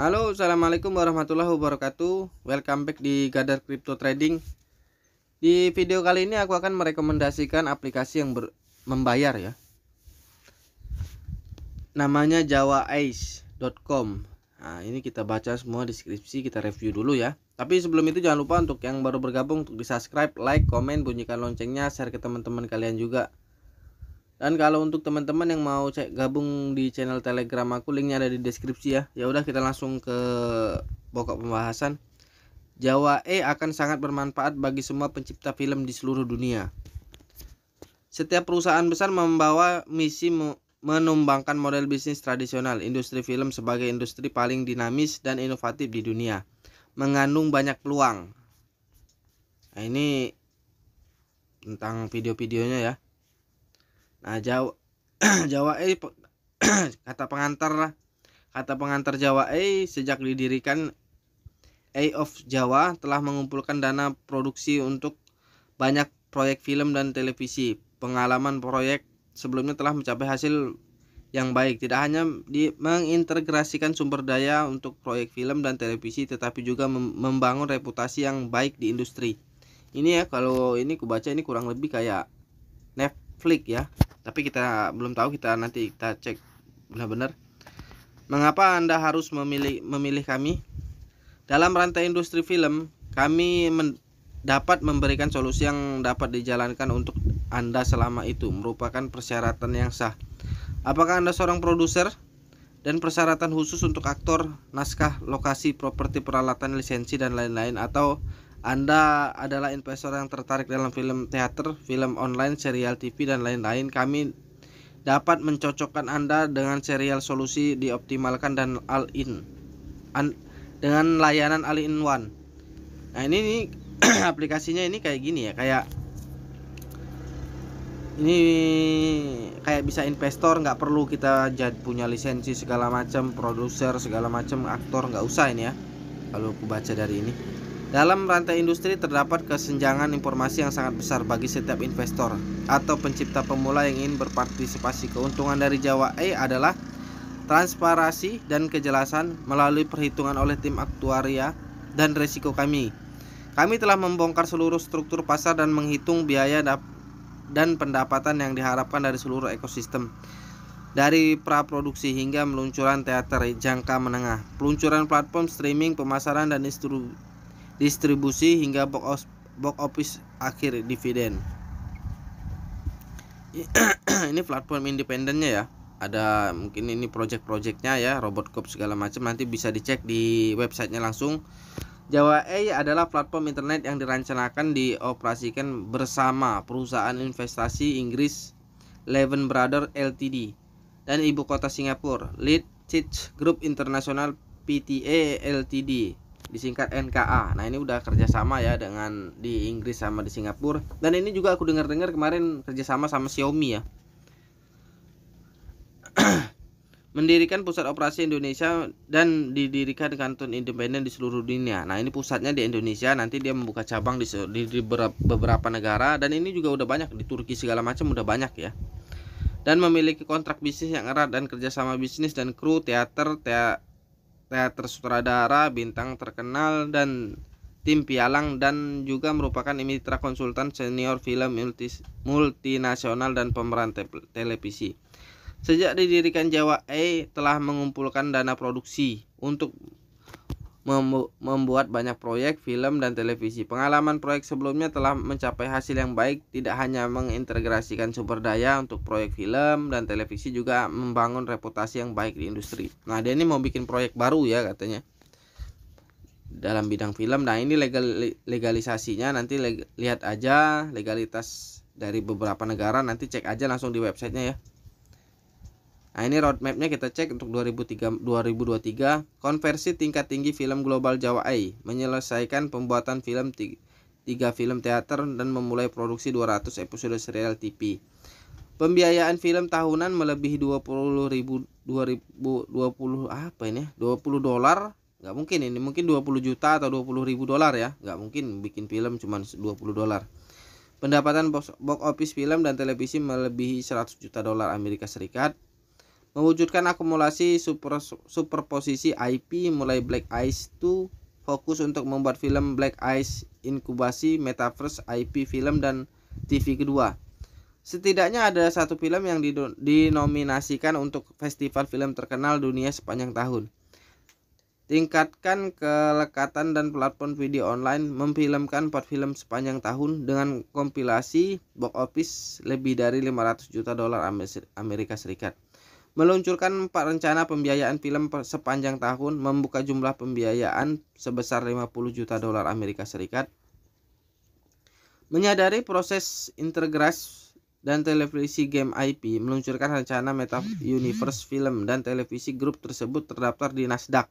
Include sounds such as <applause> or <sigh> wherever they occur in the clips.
Halo assalamualaikum warahmatullahi wabarakatuh Welcome back di Gadar Crypto Trading Di video kali ini aku akan merekomendasikan aplikasi yang ber membayar ya Namanya jawaace.com Nah ini kita baca semua deskripsi kita review dulu ya Tapi sebelum itu jangan lupa untuk yang baru bergabung untuk di subscribe, like, komen, bunyikan loncengnya, share ke teman-teman kalian juga dan kalau untuk teman-teman yang mau cek gabung di channel telegram aku linknya ada di deskripsi ya ya udah kita langsung ke pokok pembahasan Jawa E akan sangat bermanfaat bagi semua pencipta film di seluruh dunia setiap perusahaan besar membawa misi menumbangkan model bisnis tradisional industri film sebagai industri paling dinamis dan inovatif di dunia mengandung banyak peluang nah ini tentang video-videonya ya nah Jawa <clears throat> Jawa eh <clears throat> kata pengantar lah kata pengantar Jawa eh sejak didirikan A of Jawa telah mengumpulkan dana produksi untuk banyak proyek film dan televisi. Pengalaman proyek sebelumnya telah mencapai hasil yang baik, tidak hanya di mengintegrasikan sumber daya untuk proyek film dan televisi, tetapi juga membangun reputasi yang baik di industri. Ini ya, kalau ini kubaca ini kurang lebih kayak Netflix ya tapi kita belum tahu kita nanti kita cek benar-benar mengapa anda harus memilih memilih kami dalam rantai industri film kami men dapat memberikan solusi yang dapat dijalankan untuk anda selama itu merupakan persyaratan yang sah apakah anda seorang produser dan persyaratan khusus untuk aktor, naskah, lokasi, properti, peralatan, lisensi, dan lain-lain atau anda adalah investor yang tertarik dalam film teater, film online, serial TV, dan lain-lain, kami dapat mencocokkan Anda dengan serial solusi dioptimalkan dan all-in dengan layanan all-in one. Nah ini nih, <clears throat> aplikasinya ini kayak gini ya, kayak ini kayak bisa investor nggak perlu kita jad punya lisensi segala macam, produser segala macam, aktor nggak usah ini ya. Kalau aku baca dari ini. Dalam rantai industri terdapat kesenjangan informasi yang sangat besar bagi setiap investor atau pencipta pemula yang ingin berpartisipasi. Keuntungan dari Jawa E adalah transparansi dan kejelasan melalui perhitungan oleh tim aktuaria dan risiko kami. Kami telah membongkar seluruh struktur pasar dan menghitung biaya dan pendapatan yang diharapkan dari seluruh ekosistem dari praproduksi hingga meluncuran teater jangka menengah, peluncuran platform streaming, pemasaran dan distribusi distribusi hingga box box office akhir dividen. <clears throat> ini platform independennya ya. Ada mungkin ini project-projectnya ya, robot cop segala macam nanti bisa dicek di websitenya langsung. Jawa e adalah platform internet yang dirancangkan dioperasikan bersama perusahaan investasi Inggris Levin brother LTD dan ibu kota Singapura Lead Chit Group International PTA LTD disingkat NKA. Nah ini udah kerjasama ya dengan di Inggris sama di Singapura. Dan ini juga aku dengar-dengar kemarin kerjasama sama Xiaomi ya. <clears throat> Mendirikan pusat operasi Indonesia dan didirikan kantor independen di seluruh dunia. Nah ini pusatnya di Indonesia. Nanti dia membuka cabang di, di, di beberapa negara dan ini juga udah banyak di Turki segala macam udah banyak ya dan memiliki kontrak bisnis yang erat dan kerjasama bisnis dan kru teater, teater teater sutradara, bintang terkenal dan tim pialang dan juga merupakan mitra konsultan senior film multi, multinasional dan pemeran te televisi. Sejak didirikan Jawa E telah mengumpulkan dana produksi untuk membuat banyak proyek film dan televisi. Pengalaman proyek sebelumnya telah mencapai hasil yang baik, tidak hanya mengintegrasikan sumber daya untuk proyek film dan televisi juga membangun reputasi yang baik di industri. Nah, dia ini mau bikin proyek baru ya katanya. Dalam bidang film. Nah, ini legal legalisasinya nanti leg lihat aja legalitas dari beberapa negara nanti cek aja langsung di websitenya ya. Nah, ini roadmapnya kita cek untuk 2003, 2023 konversi tingkat tinggi film global Jawa AI menyelesaikan pembuatan film 3 film teater dan memulai produksi 200 episode serial TV. Pembiayaan film tahunan melebihi 20 ribu 2020 apa ini? 20 ya? dolar nggak mungkin ini mungkin 20 juta atau 20 ribu dolar ya nggak mungkin bikin film cuma 20 dolar pendapatan box, box office film dan televisi melebihi 100 juta dolar Amerika Serikat mewujudkan akumulasi super, superposisi IP mulai Black Ice 2 fokus untuk membuat film Black Ice inkubasi metaverse IP film dan TV kedua. Setidaknya ada satu film yang dinominasikan untuk festival film terkenal dunia sepanjang tahun. Tingkatkan kelekatan dan platform video online memfilmkan 4 film sepanjang tahun dengan kompilasi box office lebih dari 500 juta dolar Amerika Serikat meluncurkan empat rencana pembiayaan film sepanjang tahun, membuka jumlah pembiayaan sebesar 50 juta dolar Amerika Serikat. Menyadari proses integrasi dan televisi game IP meluncurkan rencana Meta Universe Film dan televisi grup tersebut terdaftar di Nasdaq.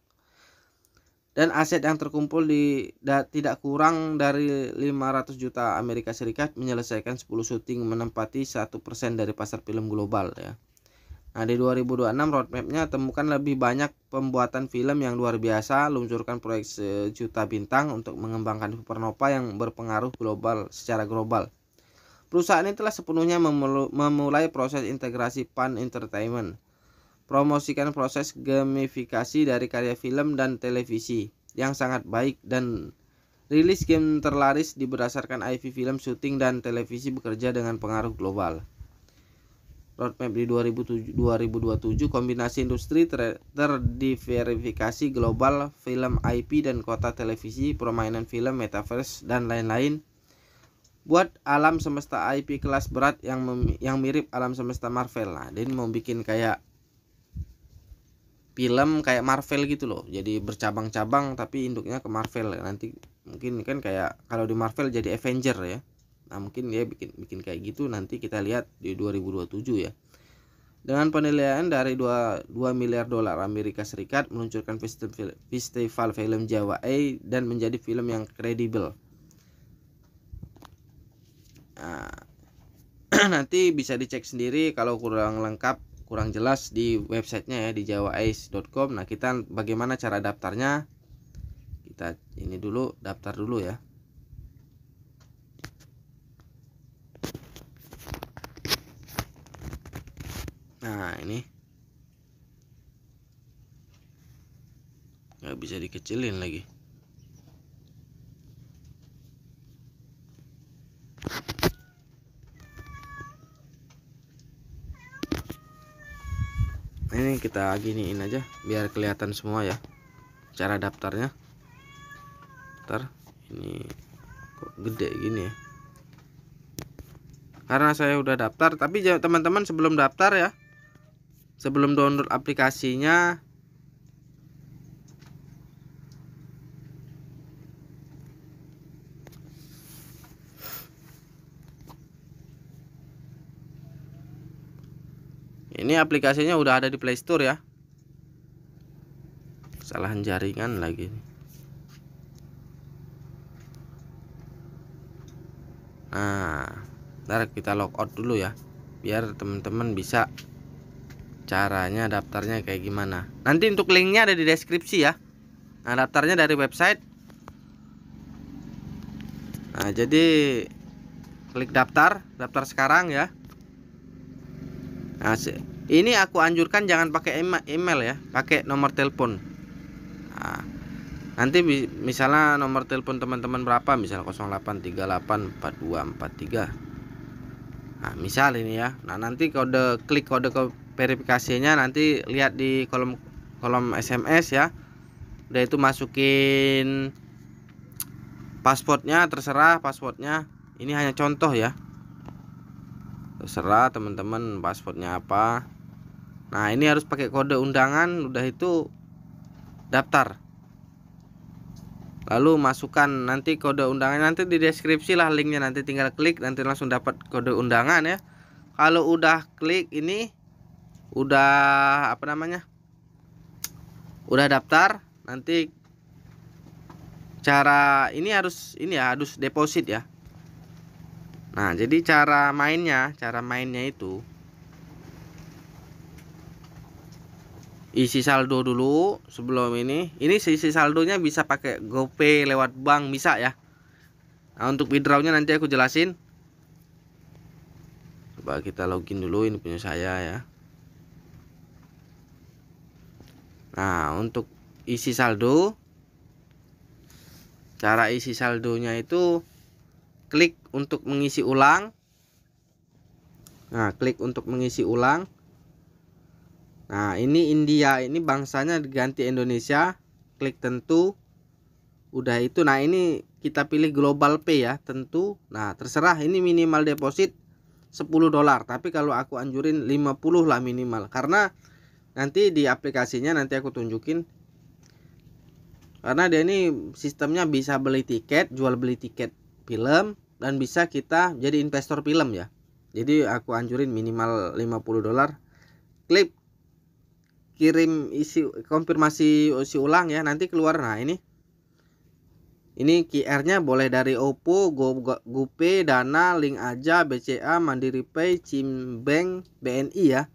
Dan aset yang terkumpul di da, tidak kurang dari 500 juta Amerika Serikat menyelesaikan 10 syuting menempati 1% dari pasar film global ya. Nah di 2026 roadmapnya temukan lebih banyak pembuatan film yang luar biasa, luncurkan proyek sejuta bintang untuk mengembangkan supernova yang berpengaruh global secara global. Perusahaan ini telah sepenuhnya memulai proses integrasi Pan Entertainment, promosikan proses gamifikasi dari karya film dan televisi yang sangat baik dan rilis game terlaris diberdasarkan berdasarkan IP film syuting dan televisi bekerja dengan pengaruh global roadmap di 2007, 2027 kombinasi industri ter terdiverifikasi global film IP dan kota televisi permainan film metaverse dan lain-lain buat alam semesta IP kelas berat yang yang mirip alam semesta Marvel lah dan mau bikin kayak film kayak Marvel gitu loh jadi bercabang-cabang tapi induknya ke Marvel nanti mungkin kan kayak kalau di Marvel jadi Avenger ya Nah mungkin dia bikin bikin kayak gitu nanti kita lihat di 2027 ya. Dengan penilaian dari 2, 2 miliar dolar Amerika Serikat meluncurkan festival, festival film Jawa A dan menjadi film yang kredibel. Nah, <clears throat> nanti bisa dicek sendiri kalau kurang lengkap kurang jelas di websitenya ya di jawaace.com nah kita bagaimana cara daftarnya kita ini dulu daftar dulu ya nah ini nggak bisa dikecilin lagi nah, ini kita giniin aja biar kelihatan semua ya cara daftarnya ntar ini kok gede gini ya karena saya udah daftar tapi teman-teman sebelum daftar ya sebelum download aplikasinya ini aplikasinya udah ada di Play Store ya kesalahan jaringan lagi nah ntar kita logout dulu ya biar teman-teman bisa caranya daftarnya kayak gimana nanti untuk linknya ada di deskripsi ya nah daftarnya dari website nah jadi klik daftar daftar sekarang ya nah ini aku anjurkan jangan pakai email ya pakai nomor telepon nah, nanti misalnya nomor telepon teman-teman berapa misal 08384243 nah misal ini ya nah nanti kode klik kode, ke verifikasinya nanti lihat di kolom kolom SMS ya udah itu masukin passwordnya terserah passwordnya ini hanya contoh ya terserah teman-teman passwordnya apa nah ini harus pakai kode undangan udah itu daftar lalu masukkan nanti kode undangan nanti di deskripsi lah linknya nanti tinggal klik nanti langsung dapat kode undangan ya kalau udah klik ini udah apa namanya udah daftar nanti cara ini harus ini ya harus deposit ya nah jadi cara mainnya cara mainnya itu isi saldo dulu sebelum ini ini isi saldonya bisa pakai GoPay lewat bank bisa ya nah untuk withdrawnya nanti aku jelasin coba kita login dulu ini punya saya ya Nah, untuk isi saldo cara isi saldonya itu klik untuk mengisi ulang. Nah, klik untuk mengisi ulang. Nah, ini India, ini bangsanya diganti Indonesia. Klik tentu. Udah itu. Nah, ini kita pilih global pay ya, tentu. Nah, terserah ini minimal deposit 10 dolar, tapi kalau aku anjurin 50 lah minimal karena nanti di aplikasinya nanti aku tunjukin karena dia ini sistemnya bisa beli tiket jual beli tiket film dan bisa kita jadi investor film ya jadi aku anjurin minimal 50 dolar klik kirim isi konfirmasi isi ulang ya nanti keluar nah ini ini QR-nya boleh dari OPPO, Go, Go, GoPay, Dana, Link aja, BCA, Mandiri Pay, Cimbank, BNI ya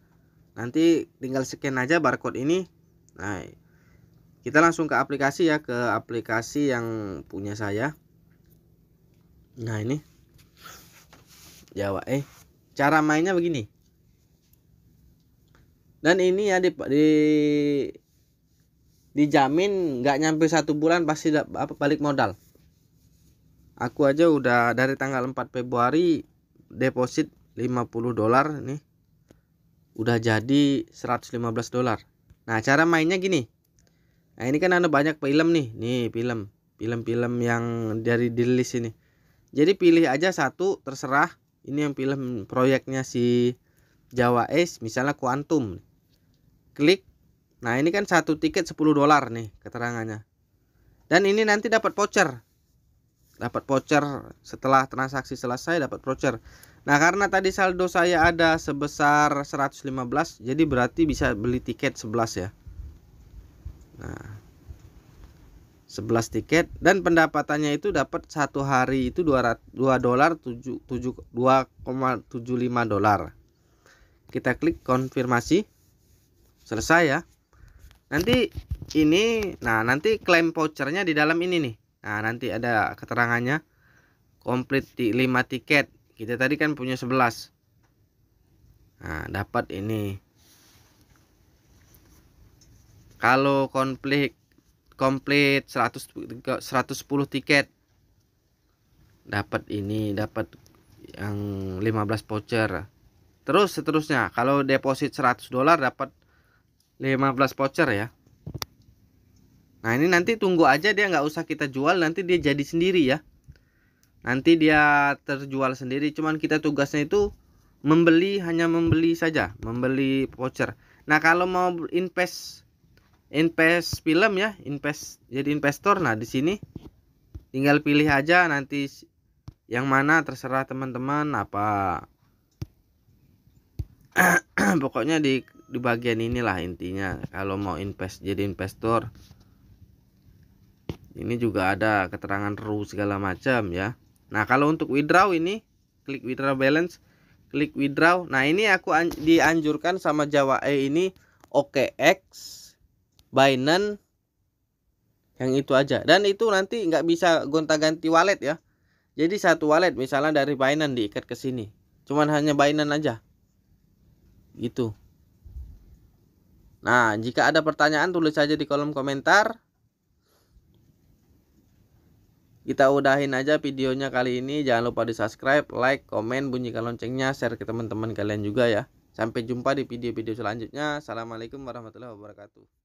nanti tinggal scan aja barcode ini nah kita langsung ke aplikasi ya ke aplikasi yang punya saya nah ini Jawa eh cara mainnya begini dan ini ya di, di dijamin nggak nyampe satu bulan pasti balik modal aku aja udah dari tanggal 4 Februari deposit 50 dolar nih udah jadi 115 dolar. Nah, cara mainnya gini. Nah, ini kan ada banyak film nih. Nih, film. Film-film yang dari di list ini. Jadi pilih aja satu terserah. Ini yang film proyeknya si Jawa Ace misalnya Quantum. Klik. Nah, ini kan satu tiket 10 dolar nih keterangannya. Dan ini nanti dapat voucher dapat voucher setelah transaksi selesai dapat voucher nah karena tadi saldo saya ada sebesar 115 jadi berarti bisa beli tiket 11 ya nah 11 tiket dan pendapatannya itu dapat satu hari itu 200, dolar 2,75 dolar kita klik konfirmasi selesai ya nanti ini nah nanti klaim vouchernya di dalam ini nih Nah, nanti ada keterangannya. Komplit di 5 tiket. Kita tadi kan punya 11. Nah, dapat ini. Kalau komplit komplit 100 110 tiket dapat ini, dapat yang 15 voucher. Terus seterusnya, kalau deposit 100 dolar dapat 15 voucher ya. Nah ini nanti tunggu aja dia nggak usah kita jual nanti dia jadi sendiri ya. Nanti dia terjual sendiri cuman kita tugasnya itu membeli hanya membeli saja membeli voucher. Nah kalau mau invest invest film ya invest jadi investor nah di sini tinggal pilih aja nanti yang mana terserah teman-teman apa <clears throat> pokoknya di di bagian inilah intinya kalau mau invest jadi investor ini juga ada keterangan ru segala macam ya nah kalau untuk withdraw ini klik withdraw balance klik withdraw nah ini aku an dianjurkan sama Jawa E ini OKX Binance yang itu aja dan itu nanti nggak bisa gonta-ganti wallet ya jadi satu wallet misalnya dari Binance diikat ke sini cuman hanya Binance aja gitu Nah, jika ada pertanyaan tulis saja di kolom komentar. Kita udahin aja videonya kali ini. Jangan lupa di subscribe, like, komen, bunyikan loncengnya, share ke teman-teman kalian juga ya. Sampai jumpa di video-video selanjutnya. Assalamualaikum warahmatullahi wabarakatuh.